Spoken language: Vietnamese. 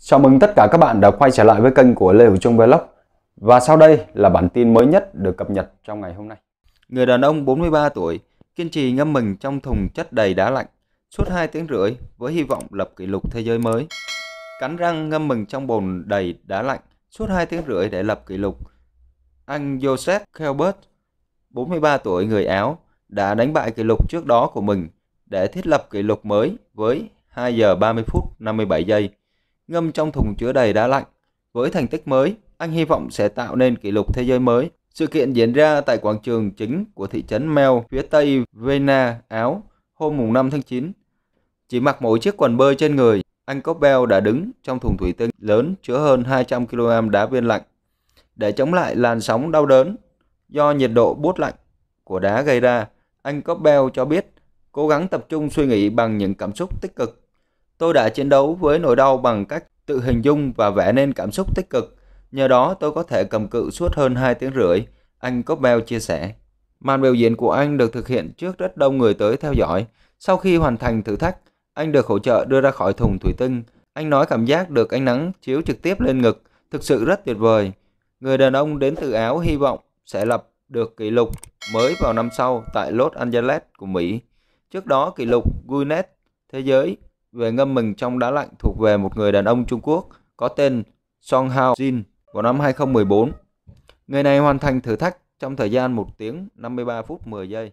Chào mừng tất cả các bạn đã quay trở lại với kênh của Lê Hữu Trung Vlog Và sau đây là bản tin mới nhất được cập nhật trong ngày hôm nay Người đàn ông 43 tuổi kiên trì ngâm mình trong thùng chất đầy đá lạnh suốt 2 tiếng rưỡi với hy vọng lập kỷ lục thế giới mới Cắn răng ngâm mình trong bồn đầy đá lạnh suốt 2 tiếng rưỡi để lập kỷ lục Anh Joseph Kelbert, 43 tuổi người Áo đã đánh bại kỷ lục trước đó của mình để thiết lập kỷ lục mới với 2 giờ 30 phút 57 giây ngâm trong thùng chứa đầy đá lạnh. Với thành tích mới, anh hy vọng sẽ tạo nên kỷ lục thế giới mới. Sự kiện diễn ra tại quảng trường chính của thị trấn Mel, phía tây Vena, Áo, hôm 5 tháng 9. Chỉ mặc mỗi chiếc quần bơi trên người, anh Coppel đã đứng trong thùng thủy tinh lớn chứa hơn 200 kg đá viên lạnh để chống lại làn sóng đau đớn do nhiệt độ bút lạnh của đá gây ra. Anh Coppel cho biết cố gắng tập trung suy nghĩ bằng những cảm xúc tích cực Tôi đã chiến đấu với nỗi đau bằng cách tự hình dung và vẽ nên cảm xúc tích cực. Nhờ đó tôi có thể cầm cự suốt hơn 2 tiếng rưỡi, anh Cobell chia sẻ. Màn biểu diễn của anh được thực hiện trước rất đông người tới theo dõi. Sau khi hoàn thành thử thách, anh được hỗ trợ đưa ra khỏi thùng thủy tinh. Anh nói cảm giác được ánh nắng chiếu trực tiếp lên ngực, thực sự rất tuyệt vời. Người đàn ông đến từ Áo hy vọng sẽ lập được kỷ lục mới vào năm sau tại Los Angeles của Mỹ. Trước đó kỷ lục Guinness Thế giới về ngâm mình trong đá lạnh thuộc về một người đàn ông Trung Quốc có tên Song Hao Jin vào năm 2014. Người này hoàn thành thử thách trong thời gian 1 tiếng 53 phút 10 giây.